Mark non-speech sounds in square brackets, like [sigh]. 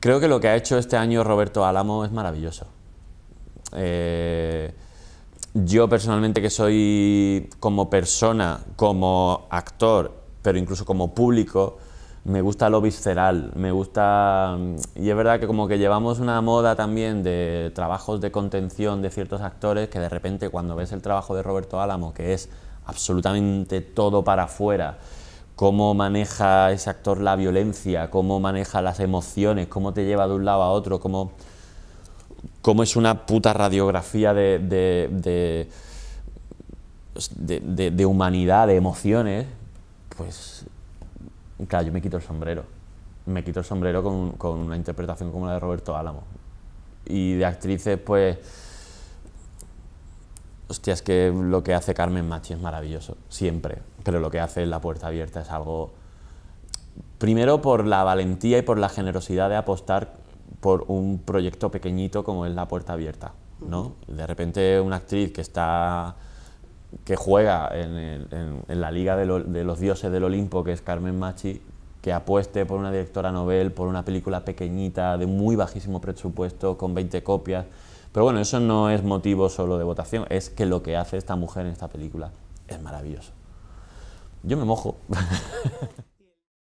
Creo que lo que ha hecho este año Roberto Álamo es maravilloso. Eh, yo personalmente que soy como persona, como actor, pero incluso como público, me gusta lo visceral, me gusta... Mm, y es verdad que como que llevamos una moda también de trabajos de contención de ciertos actores que de repente cuando ves el trabajo de Roberto Álamo, que es absolutamente todo para afuera, cómo maneja ese actor la violencia, cómo maneja las emociones, cómo te lleva de un lado a otro, cómo, cómo es una puta radiografía de, de, de, humanidad, de emociones, pues claro, yo me quito el sombrero. Me quito el sombrero con, con una interpretación como la de Roberto Álamo. Y de actrices, pues Hostia, es que lo que hace Carmen Machi es maravilloso, siempre. Pero lo que hace La Puerta Abierta es algo... Primero por la valentía y por la generosidad de apostar por un proyecto pequeñito como es La Puerta Abierta. ¿no? De repente una actriz que está que juega en, la liga de, los dioses del Olimpo, que es Carmen Machi, que apueste por una directora novel, por una película pequeñita, de muy bajísimo presupuesto, con 20 copias, pero bueno, eso no es motivo solo de votación, es que lo que hace esta mujer en esta película es maravilloso. Yo me mojo. [laughs]